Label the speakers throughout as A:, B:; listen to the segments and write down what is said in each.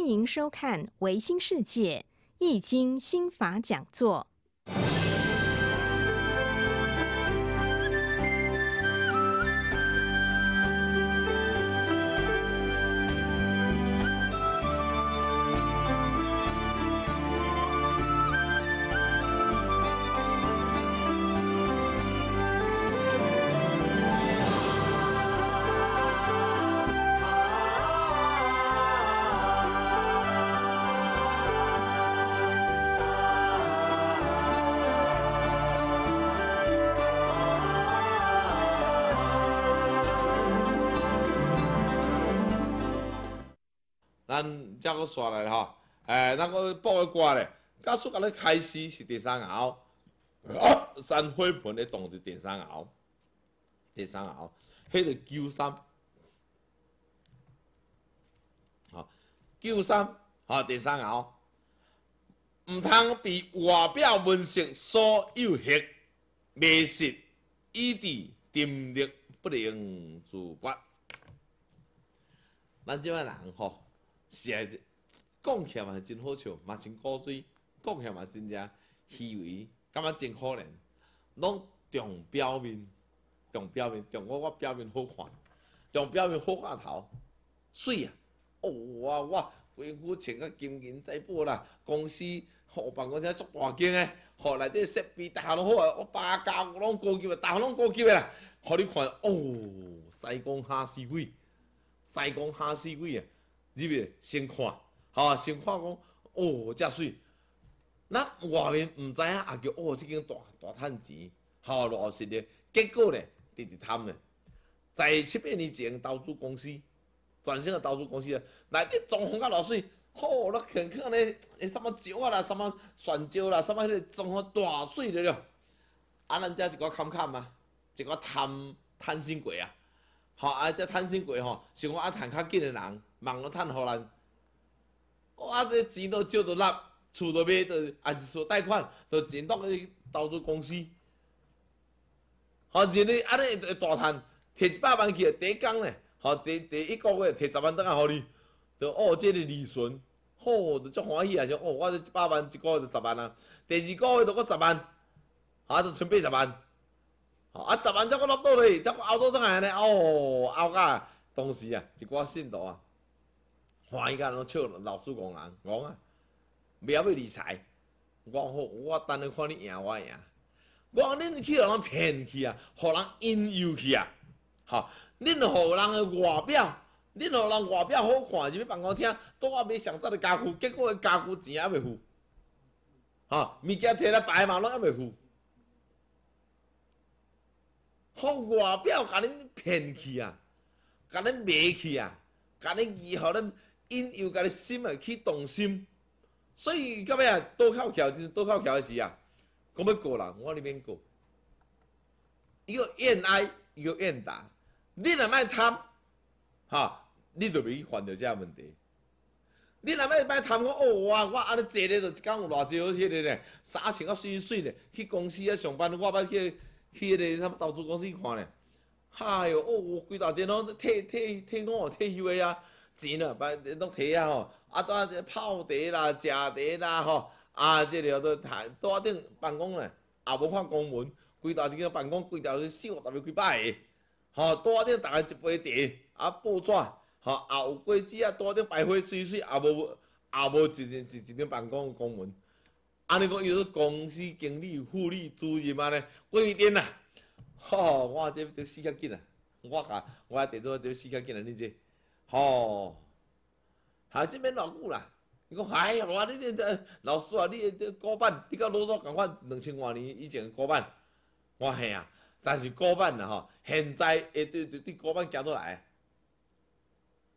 A: 欢迎收看《维新世界易经心法》讲座。将我刷来吼，诶，那个报个歌咧，加速个咧开始是第三号，新花盆咧，动着第三爻，第三爻，迄个九三，好，九三，好，第三爻，唔通被外表门性所诱惑，迷失意志，定力不能自拔。咱即位人吼。是啊，讲起来嘛是真好笑，嘛真古锥。讲起来嘛真正虚伪，感觉真可怜。拢重表面，重表面，重我我表面好看，重表面好看头。水啊！哦，我我几年穿个金银财宝啦，公司学办公室做大间诶，学内底设备大拢好啊，我把家我拢级桥，大拢级诶啦。互你看，哦，西江哈士贵，西江哈士贵啊！先看，吼先看讲，哦，遮水。那外面毋知影，也叫哦，即间大大趁钱，哈，落实嘞。结果咧，直直贪咧，在七八年前，投资公司，全省的投资公司咧，内底装潢甲老水，吼，那看看咧，诶，什么石啊啦，什么泉石啦，什么迄个装哄大水了了，啊，咱遮一个坎坎啊，一个贪贪心鬼啊，吼，啊，这贪心鬼吼，想讲啊，趁较紧的人。网络赚荷兰，哇！这钱都借到烂，厝都买，都按说贷款，都钱都去投资公司。吼！钱你安尼会大赚，摕一百万去，第一工咧，吼！第第一个月摕十万块啊，互汝，都哦，这个利润，吼！都足欢喜啊！想哦，我这一百万一个月就十万啊，第二个月就过十万，啊，就剩八十万。吼！啊，十万只落倒到哩，只够熬倒来安尼。哦，熬个当时啊，一寡信徒啊。欢喜甲拢笑老师戆人，戆啊，未晓要理财。我讲好，我等下看你赢我赢。我讲恁去互人骗去啊，互人引诱去啊，吼，恁互人的外表，恁互人外表好看，入去办公厅，拄带买上杂的家具，结果个家具钱也未付，哈！物件摕来摆嘛，拢也未付。好外表甲恁骗去啊，甲恁卖去啊，甲恁以后恁。因有家己心啊去动心，所以到尾啊，多靠桥，多靠桥时啊，讲要过人我哩边过。伊个愿挨，伊个愿打，你若莫贪，哈，你就袂去犯着这问题。你若要莫贪，我哦哇，我安尼坐咧，就一工有偌济好些咧，咧衫穿到水水咧，去公司啊上班，我欲去去迄个啥物投资公司看咧，哎哟，哦，规台电脑退退退工哦，退休的啊。钱咧摆咧碌虾啊吼啊，带一下泡茶啦食茶啦吼阿这着着读带顶办公诶也无看公文规大堆着办公规大堆四五十个几摆个吼带顶逐个一杯茶啊，报纸吼也有果子啊带顶摆花水水也无也无一一一张办公诶公文安尼讲伊是公司经理有妇女主任安尼规定啊吼我这要死较紧啊我甲我第一个要死较紧啊你这吼，还是没偌久啦。伊讲哎呀，我你这老师啊，你这古板，你到老早讲话两千多年以前的古板，我嘿呀，但是古板啦吼。现在会对对对，古板走倒来，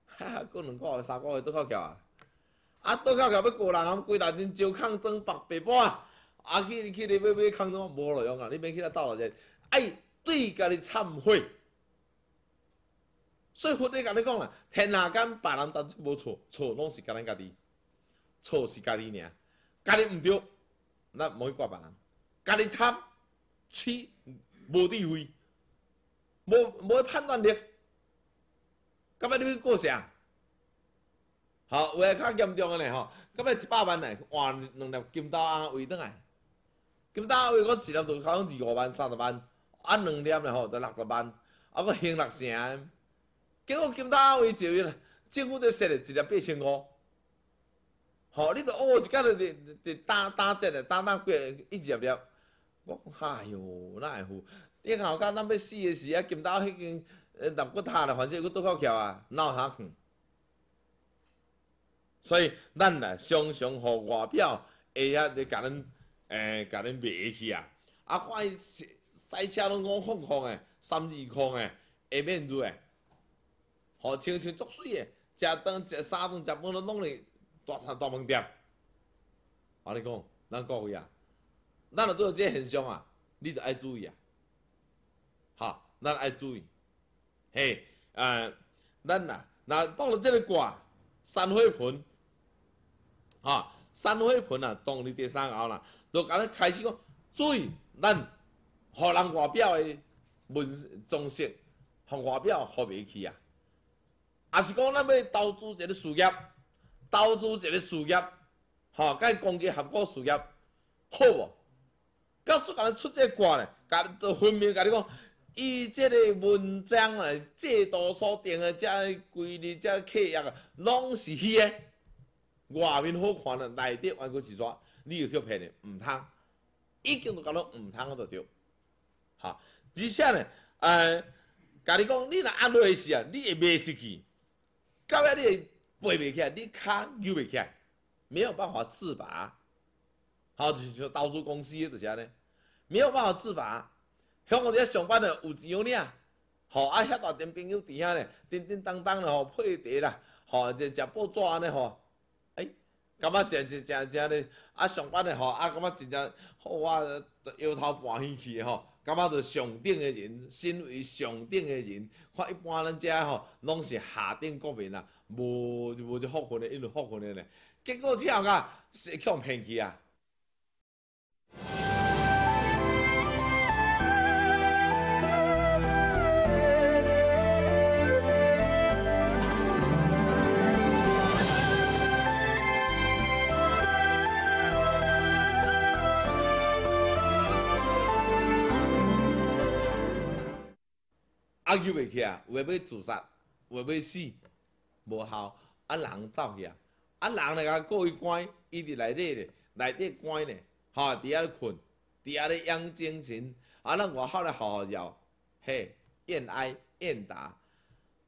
A: 哈哈，过两个、三个月倒靠桥啊，啊，倒靠桥要过人，啊，规大阵招抗争百百般啊，啊去去咧要要坑洞，无路用啊，你免去那倒落去，哎，对家己忏悔。所以，佛咧甲你讲啦，天下间别人错无错，错拢是家咱家己，错是家己尔，家己毋对，咱无去怪别人。家己贪，痴，无智慧、无无会判断力，咁咪你要过啥？好，话较严重诶呢吼，咁咪一百万内换两粒金刀位转来，金刀位我一粒都好像二五万、三十万，啊两粒咧吼就六十万，啊我兴六成。结果金岛位置啦，政府就设了一万八千五，吼，你着哦，一讲着伫伫打打折嘞，打打过一入入，我讲哎呦，那会乎？你后头咱要死个时，啊，金岛迄间呃，肋骨塌了，反正够多好瞧啊，闹下看。所以咱呐，常常互外表会啊，着甲恁诶，甲恁卖去啊，啊，看伊赛车拢讲空空诶，三二空诶，下面住诶。好，清清浊水的，食东食沙顿食满拢弄嚟大摊大门店。我汝讲，咱各位啊，咱要即这现象啊，你就爱注意啊，好，咱爱注意。嘿，呃，咱若那放了这个歌三汇盆，哈，三汇盆啊，当你第三熬啦，都咱开始讲，注意咱荷人外表的文装饰，荷外表好袂起啊？啊，是讲咱要投资一个事业，投资一个事业，吼，伊公业合伙事业，好无？甲你出出这歌呢，甲分明甲你讲，伊这个文章啊，制度所定的，这规日这契约啊，拢是虚的，外面好看啊，内底完全是啥？你又去骗人，唔通，已经都甲了唔通啊，就对，吓。而且呢，呃，甲你讲，你若安落去时啊，你失去。到尾你背袂起，你骹扭袂起，来，没有办法自拔，好就就到处公司就是安尼，没有办法自拔。诶伫咧上班诶有钱有领，好啊，遐大点朋友底下咧叮叮当当咧吼，配碟啦，吼就食报纸安尼吼，诶感觉诚诚诚诚咧，啊上班咧吼，啊感觉真正好啊，摇头半天去吼。感觉着上顶诶人，身为上顶诶人，看一般咱遮吼，拢是下顶国民啊，无就无就福分诶，因为福分诶呢，结果怎样个？去强偏食啊！啊，救袂起啊！诶要自杀，有诶要死，无效。啊人走去啊！啊人咧个过一关，伊伫内底咧，内底关咧，吼，伫遐咧困，伫遐咧养精神。啊，咱外口咧好好笑，嘿，怨哀怨打。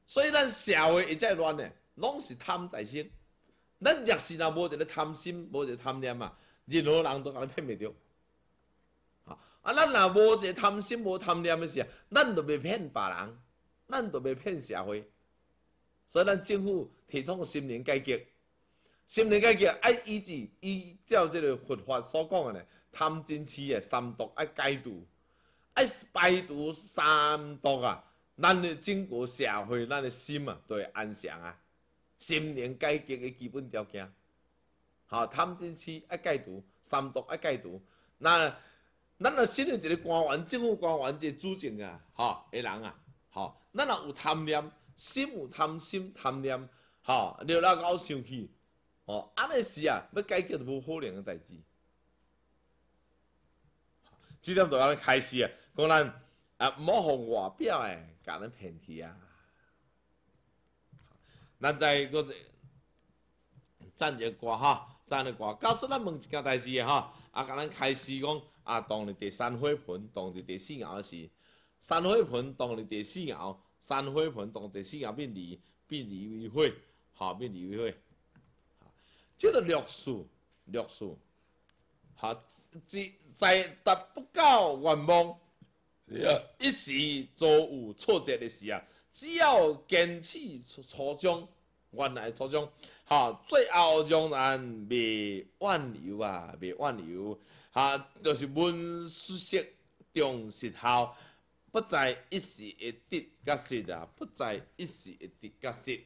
A: 所以咱社会会再乱呢，拢是贪在先。咱若是若无一个贪心，无一个贪念啊，任何人都甲你骗袂着。啊！啊，咱若无个贪心、无贪念的时，咱就袂骗别人，咱就袂骗社会。所以，咱政府提倡心灵改革，心灵改革啊，以及依照这个佛法所讲的呢，贪嗔痴诶三毒啊，戒毒啊，是毒三毒啊。咱的整个社会，咱的心啊，都会安详啊。心灵改革的基本条件，好，贪嗔痴啊，戒毒，三毒啊，戒毒，那。咱若信任一个官员、政府官员、即个主政啊，哈，个人啊，吼，咱若有贪念，心有贪心、贪念，哈，了了勾生气，哦，安尼是啊，要解决无可能个代志。即点就安尼开始啊，讲咱啊，莫互外表诶，甲咱骗去啊。咱再一个，暂停歌哈，暂停歌，告诉咱问一件代志啊哈，啊，甲咱开始讲。啊，当日第三灰盆，当是第四咬的是，三灰盆当日第四咬的是三灰盆当日第四咬三灰盆当第四咬变二，变二灰，好变二为啊，这个六数，六数，哈，只在达不到愿望，一时做有挫折的事啊，只要坚持初衷，原来初衷，哈，最后仍然未挽留啊，未挽留。哈，就是文实学重实效，不在一时一得果实啊，不在一时一得果实。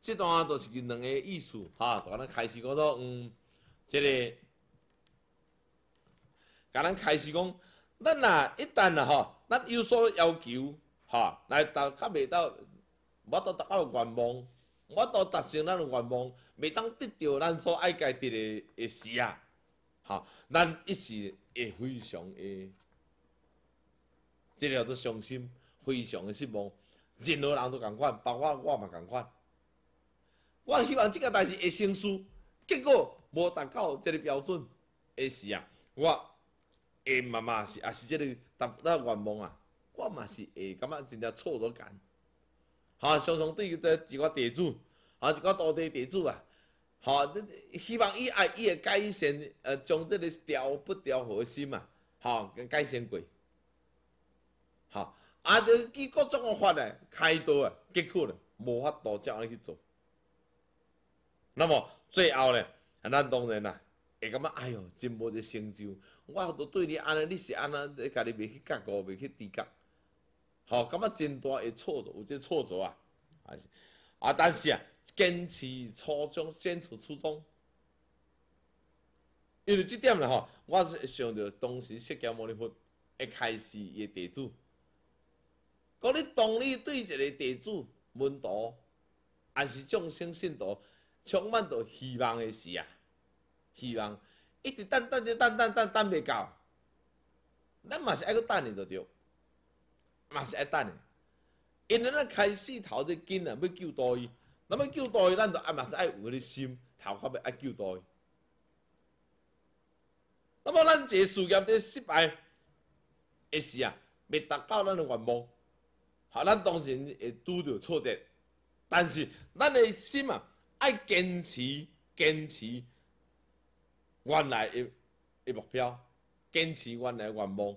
A: 这段就是两个意思哈。咱开始讲咯，嗯，即个，甲咱开始讲，咱啊一旦啊吼，咱有所要求哈，来达较袂到，无得达到愿望，无得达成咱的愿望，袂当得到咱所爱家己的的时啊。好，咱一时会非常的，即个都伤心，非常的失望。任何人都共款，包括我嘛共款。我希望即件代志会成事，结果无达到即个标准。会是啊，我会妈妈是也是即个达不到愿望啊，我嘛是会感觉真正错折感。哈，常常对于在几个地主，啊，一个大地地主啊。吼，你希望伊啊伊会改善，呃，将这个调不调的心嘛，吼，改善贵，吼，啊，着几各种个法咧，开刀啊，结果咧，无法度只安去做。那么最后咧，啊，咱当然啊，会感觉哎呦，真无一个成就。我着对你安尼，你是安尼，你家己袂去觉悟，袂去自觉，吼，感觉真大的挫折，有这挫折啊，啊，啊，但是啊。坚持初衷，坚持初衷。因为即点咧吼，我想到当时释迦牟尼佛一开始的地主，讲你当你对一个地主问道，也是众生信徒，充满着希望的时啊，希望一直等，等，等，等，等，等，等袂到，咱嘛是爱去等哩就对，嘛是爱等哩，因为咱开始头就见啊，要救到伊。那么叫代，咱就阿是爱有迄个心头壳要爱叫代。那么咱这事业的失败，会是啊未达到咱的愿望，好，咱当然会拄着挫折，但是咱的心啊爱坚持，坚持原来的的目标，坚持原来愿望，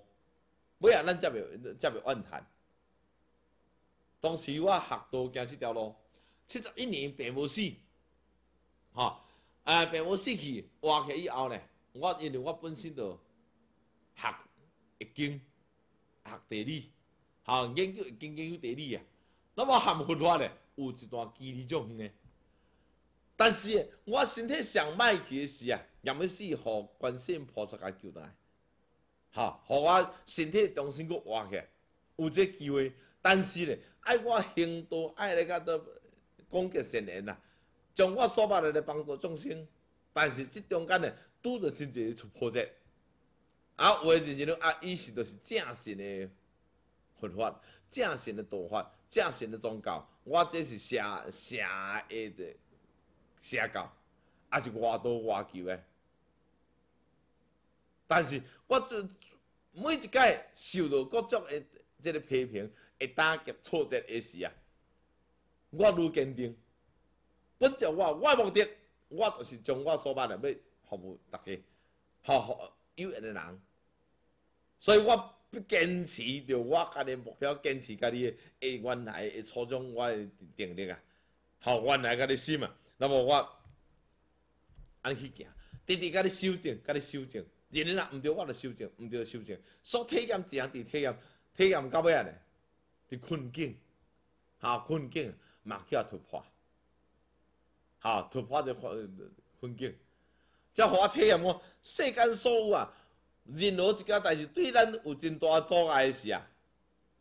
A: 尾仔咱才袂才袂怨叹。当时我学多行这条路。七十一年病无死，哈，啊，病无死去活起以后呢，我因为我本身就学易经、学地理、哈研究易经、研究地理啊。那么含佛法呢，有一段距离种远但是我身体上歹去时啊，也没事，互观心菩萨教来，哈，互我身体重新去活起，有这机会。但是呢，爱我行道爱来甲多。讲嘅善言啦，将我所办来帮助众生，但是即中间呢，拄着真的出破折，啊，为着是讲啊，伊是就是正信的佛法、正信的道法、正信的宗教，我这是邪邪的邪教，啊是外道外求的。但是我每一届受到各种的这个批评、会打击、挫折的时啊。我愈坚定，本着我我目的，我就是将我所办的要服务大家，好有缘的人。所以我不坚持着我家己目标，坚持家己诶原来诶初中我定力啊，好原来家己心啊。那么我安去行，直直家己修正，家己修正。今日啊唔对，我著修正，唔对修正。所体验，一体伫体验，体验，到尾啊呢？伫困境，好困境啊！马脚突破，好突破就环境。镜。互滑体验，么？世间所有啊，任何一件代志对咱有真大阻碍是啊，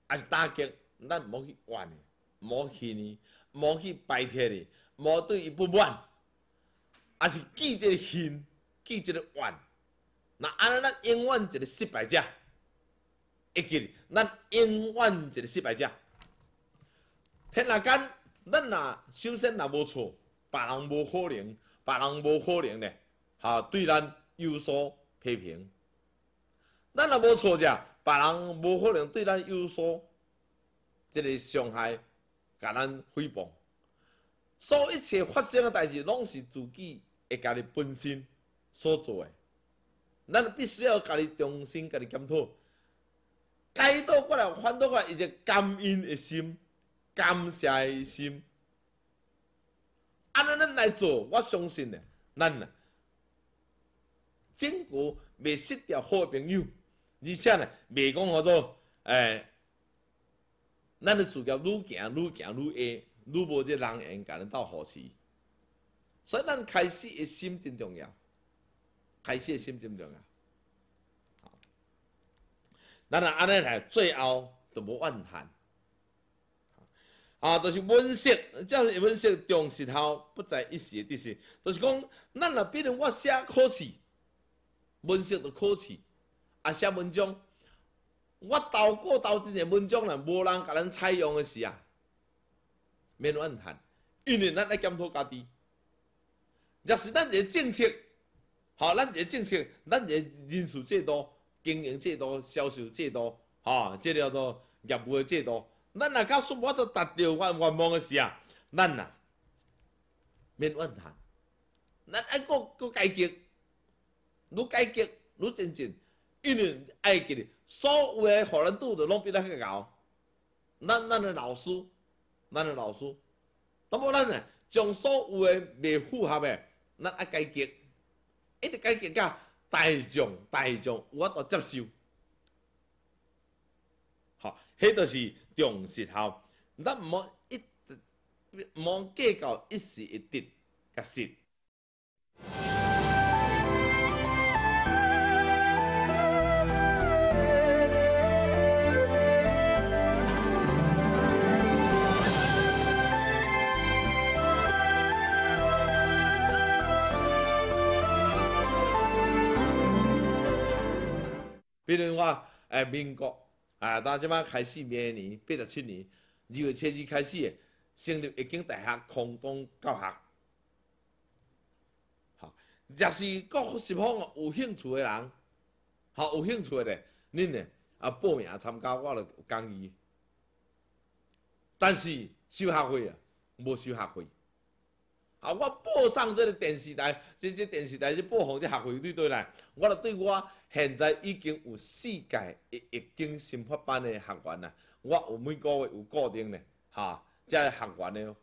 A: 还是打击，咱无去怨的，无去呢，无去排斥的，无对伊不满，还是记这个恨，记这个怨。那安尼，咱永远一个失败者，一个，咱永远一个失败者。咱若首先若无错，别人无可能，别人无可能呢，哈，对咱有所批评。咱若无错者，别人无可能对咱有所即个伤害，甲咱诽谤。所以一切发生诶代志，拢是自己诶，家己本身所做诶。咱必须要家己重新家己检讨，改倒过来，反过来，伊个感恩诶心。感谢的心，安尼咱来做，我相信咧，咱啊，真久未失掉好朋友，而且呢，未讲何做，诶，咱的事业愈行愈行愈会愈无这人甲咱到好事，所以咱开始的心真重要，开始的心真重要，咱那安尼来，最后都无怨叹。啊，就是文识，即是文识重实效，不在一时知时。就是讲，咱若比如我写考试，文识的考试，啊写文章，我投过投真侪文章啦，无人甲咱采用的时啊，免乱谈，因为咱要检讨家己。若是咱个政策，吼，咱个政策，咱个人数制多，经营制多，销售最多，吼，这条多业务制多。咱若较说我着达到我愿望诶时啊，咱啊，免怨他，咱爱个个改革，愈改革愈前进，因为爱给你所有诶困难度都拢比咱更高。咱咱诶老师，咱诶老师，那么咱啊，将所有诶未符合个，咱爱改革，一直改革个，大众大众，我都接受。好，迄就是。重实效，咱毋莫一直毋莫计较一时一滴个事。比如话，哎，民国。啊！当即摆开始，明年八十七年二月七日开始，的成立一间大学，空中教学。好，若是各希望有兴趣的人，哈，有兴趣的恁呢啊报名参加，我了有讲义。但是收学费啊，无收学费。啊！我播上这个电视台，这这电视台这播放这学费对不对？我了对我现在已经有四届疫经新发班的学员啦，我有每个月有固定嘞，哈，这学员嘞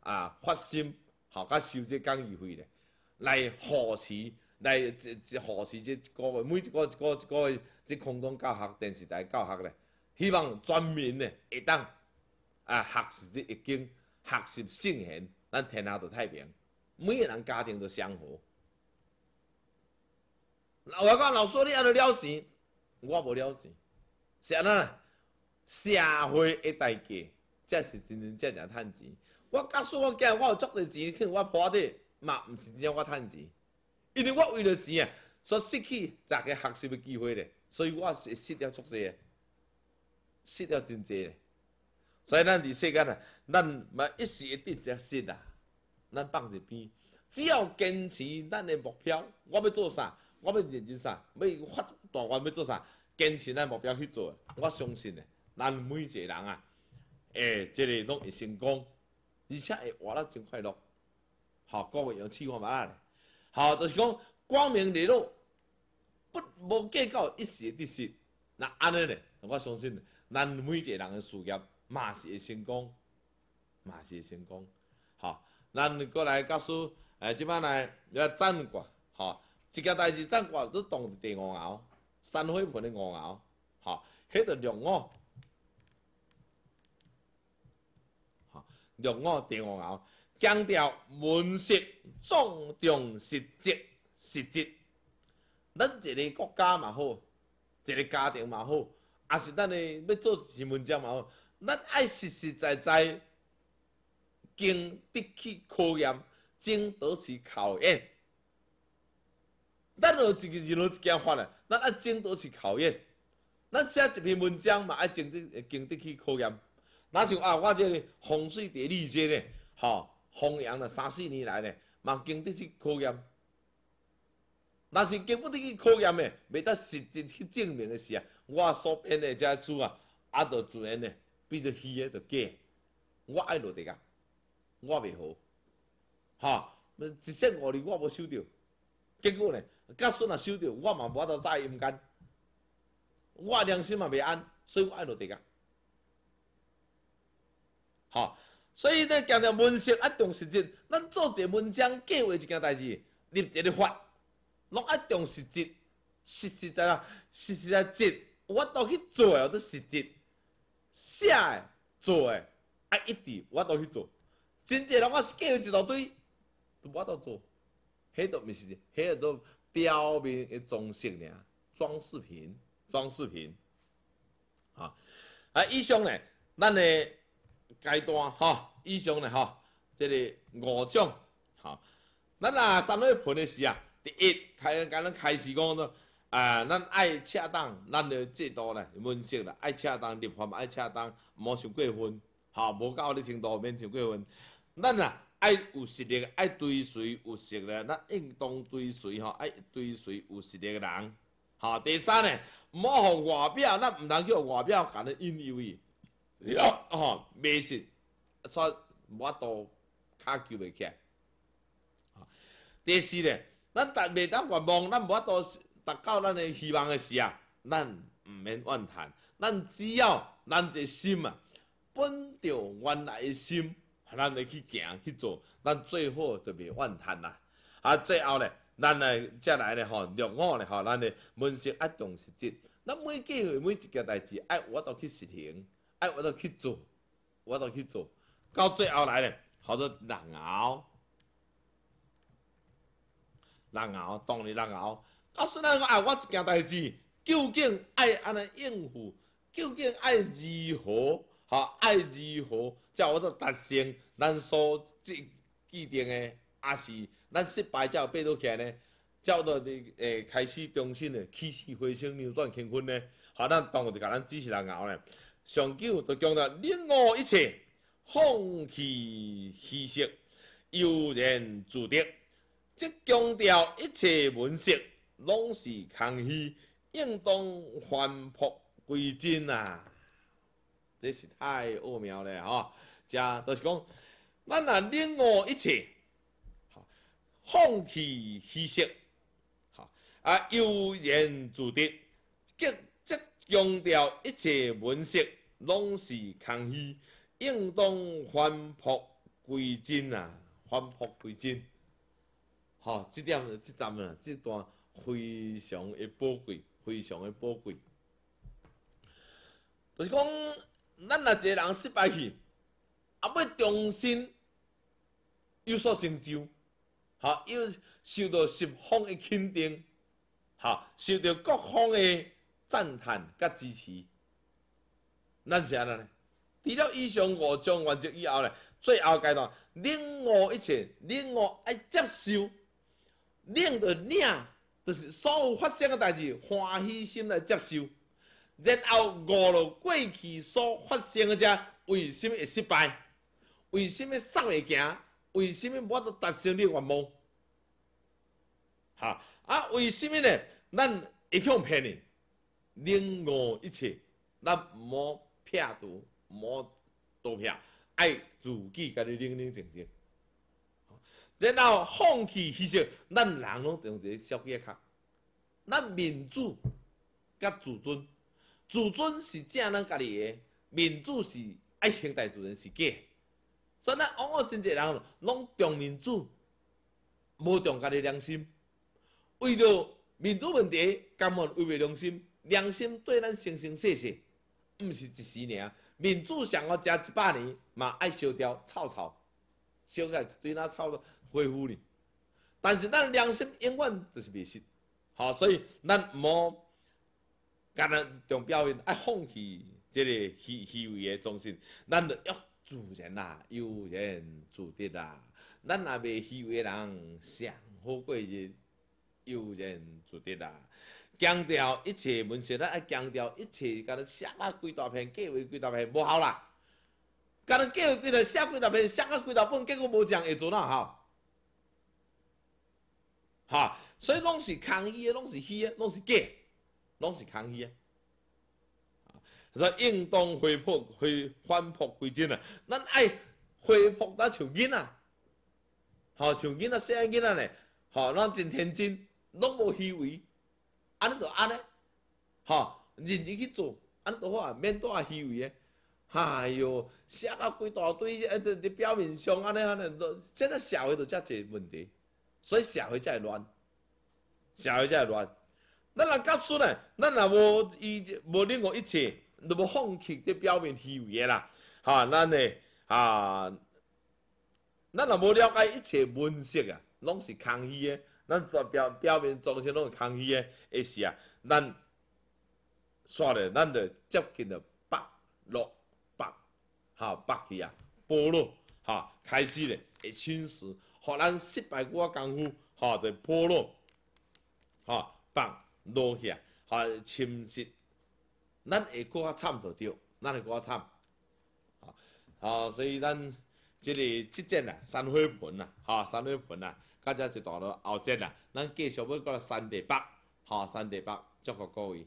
A: 啊发薪，哈，甲收这讲义费嘞，来扶持。来这这学即这个每一个一个一个这空中教学电视台教学咧，希望全民咧会当啊学习这疫经学习盛行。咱天下都太平，每个人家庭都祥和。话讲老说你安尼了钱，我无了钱，是安怎？啦？社会的代价，才是真正真正趁钱。我告诉我己，我有足侪钱去，我花的嘛毋是真正我趁钱，因为我为了钱啊，所失去大家学习的机会咧，所以我是失掉足侪，失掉真侪咧。所以咱伫世间啊，咱嘛一时一啲失啊，咱放一边。只要坚持咱的目标，我要做啥，我要认真啥，要发大愿要做啥，坚持咱目标去做，我相信，咱每一个人啊，诶，即个拢会成功，而且会活得真快乐。好，各位有试看咁啦，好，就是讲光明磊落，不无计较一时的得失，若安尼咧，我相信，咱每一个人的事业。嘛是会成功，嘛是会成功。好，咱过来告诉，哎，即摆来要赞国，哈，一件代志赞国都当第五咬，三会盘的五咬，哈，迄就六咬，哈，六咬第五咬，强调务实、重重实质实质。咱一个国家嘛好，一个家庭嘛好，也是咱的要做新闻者嘛好。咱爱实实在在经得起考验，经得起考验。咱有一个人有一件法嘞，咱爱经得起考验。咱写一篇文章嘛，爱经得经得起考验。那像啊，我这个风水地理些嘞，吼弘扬了三四年来呢，嘛经得起考验。若是经不得去考验的，未得实质去证明的事啊。我所编的这书啊，啊，得自然呢。俾到虚的着假。我爱落地噶，我未好，嚇！一使五哋我无收着，结果呢，假使若收着，我咪無得再阴间，我良心嘛未安，所以我爱落地噶，嚇！所以呢，強調文實一定实质。咱做个文章计划一件代志，立一个法，拢一定实质，实实在在，实实在實，我都去做都实质。写诶，做诶，啊，一直我都去做。真侪人我是捡一大堆，都无做。迄都毋是，迄都表面诶装饰尔，装饰品，装饰品。啊，啊，以上呢，咱诶阶段哈，以上呢哈，即个五种哈。咱啊三类盆诶时啊，第一开，甲咱开始讲到。啊，咱爱恰当，咱要制度咧，温识啦，爱恰当立法，爱恰当，唔好过分，哈，无到你程度，免想过分。咱啊，爱有实力，爱追随有实力，咱应当追随吼，爱追随有实力嘅人。吼。第三咧，唔互外表，咱毋通叫外表甲得引诱意，是咯，哈，未煞，出唔多，卡球未起。第四咧，咱逐未当愿望，咱法多。达到咱诶希望诶时啊，咱毋免怨叹，咱只要咱一心啊，本着原来诶心，咱嚟去行去做，咱最好就袂怨叹啦。啊，最后咧，咱诶再来咧吼，六五咧吼，咱诶门识一动实质，咱每过会每一件代志，爱我都去实行，爱我都去做，我都去做，到最后来咧，好多人熬，人熬，当然人熬。啊，诉咱讲啊，我一件代志究竟爱安尼应付，究竟爱如何？哈，爱如何？才有度达成咱所即既定诶，啊是咱失败才有爬倒起呢？才有着诶开始重新诶起死回生，扭转乾坤呢？好，咱当学就甲咱支持来熬咧，上九就强调领悟一切放弃虚设，悠然自得，即强调一切本色。拢是空虚，应当返璞归真啊！这是太奥妙了吼，即就是讲，咱啊，领悟一切，放弃虚设，啊，悠然自得，积极强调一切本色，拢是空虚，应当返璞归真啊！返璞归真，好，这点、这站啊、这段。非常的宝贵，非常的宝贵。就是讲，咱若一个人失败去，啊，要重新有所成就，哈，又受到十方的肯定，哈，受到各方的赞叹佮支持，那是安尼呢？除了以上五种原则以后呢，最后阶段，领悟一切，领悟爱接受，领就领。就是所有发生嘅代志，欢喜心来接受，然后悟了过去所发生嘅只，为什么会失败？为什么走会行？为什么我都达成你愿望？哈啊？为什么呢？咱一向骗你，另外一切，咱冇骗毋冇赌骗，爱自己甲人，冷冷静静。然后放弃其实，咱人咯用消小脚看，咱民主，甲自尊，自尊是正咱家己个，民主是爱现代主人是假，所以咱往往真侪人拢重民主，无重家己良心，为著民主问题，甘愿违背良心，良心对咱生生世世，毋是一时尔，民主想要食一百年嘛爱烧掉，臭，烧起来对臭臭。恢复呢。但是咱良心永远就是未失，好，所以咱无，干那种表现，爱放弃，即个虚虚伪的忠心，咱要自然啊，悠人自得啊，咱也未虚伪人，上好过日，悠人自得啊，强调一切文学咱爱强调一切，干那写啊几大片，结尾几大片，无效啦，干那结尾几大，写几大片，写啊几大本，结果无奖会做哪好？哈，所以拢是抗议的，拢是虚的，拢是假，拢是抗议啊。他说应当恢复，恢反璞归真啊。咱爱恢复到像囡啊，哈，像囡细小囡仔嘞，哈，咱真天真，拢无虚伪。安尼就安尼，哈，认真去做，安尼就好啊，免带虚伪的。哎呦，写啊规大堆，伫表面上安尼尼，能，现在社会就遮济问题。所以社会才会乱社会才会乱咱若较输呢，咱若无伊无任何一切着无放弃这表面虚伪的啦吼咱呢啊咱若无了解一切本色啊拢是空虚的咱做表表面装饰拢是空虚的会死啊咱煞咧，咱着接近着北落北吼北去啊波浪吼开始咧会侵蚀互咱失败过啊功夫，哈在破落，哈放落下，哈侵蚀，咱会过较惨唔对，着，咱会过啊惨。啊，所以咱即个即阵啊，三堆盆啊，哈三堆盆啊，加只就大路后阵啊，咱继续要过来山地北，哈山地北，祝贺各位。